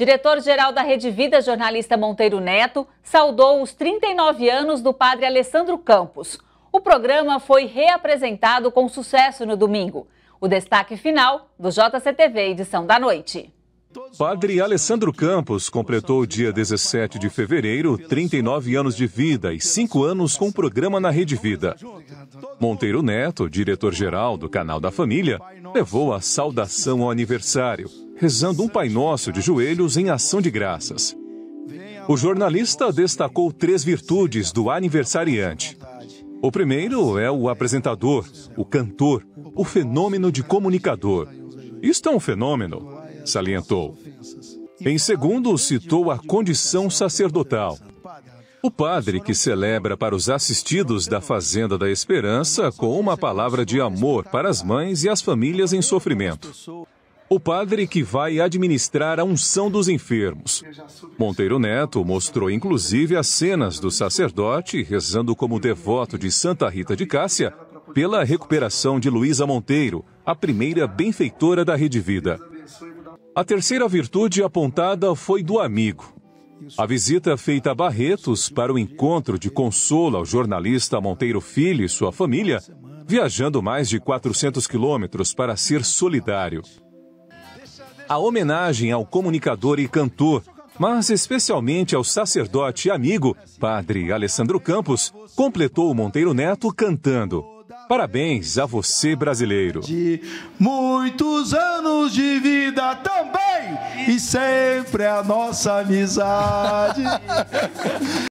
Diretor-geral da Rede Vida, jornalista Monteiro Neto, saudou os 39 anos do padre Alessandro Campos. O programa foi reapresentado com sucesso no domingo. O destaque final do JCTV, edição da noite. Padre Alessandro Campos completou dia 17 de fevereiro 39 anos de vida e 5 anos com o programa na Rede Vida. Monteiro Neto, diretor-geral do Canal da Família, levou a saudação ao aniversário rezando um Pai Nosso de joelhos em ação de graças. O jornalista destacou três virtudes do aniversariante. O primeiro é o apresentador, o cantor, o fenômeno de comunicador. Isto é um fenômeno, salientou. Em segundo, citou a condição sacerdotal. O padre que celebra para os assistidos da Fazenda da Esperança com uma palavra de amor para as mães e as famílias em sofrimento o padre que vai administrar a unção dos enfermos. Monteiro Neto mostrou inclusive as cenas do sacerdote rezando como devoto de Santa Rita de Cássia pela recuperação de Luísa Monteiro, a primeira benfeitora da Rede Vida. A terceira virtude apontada foi do amigo. A visita feita a Barretos para o encontro de consolo ao jornalista Monteiro Filho e sua família, viajando mais de 400 quilômetros para ser solidário a homenagem ao comunicador e cantor, mas especialmente ao sacerdote e amigo, padre Alessandro Campos, completou o Monteiro Neto cantando. Parabéns a você, brasileiro. De muitos anos de vida também e sempre a nossa amizade.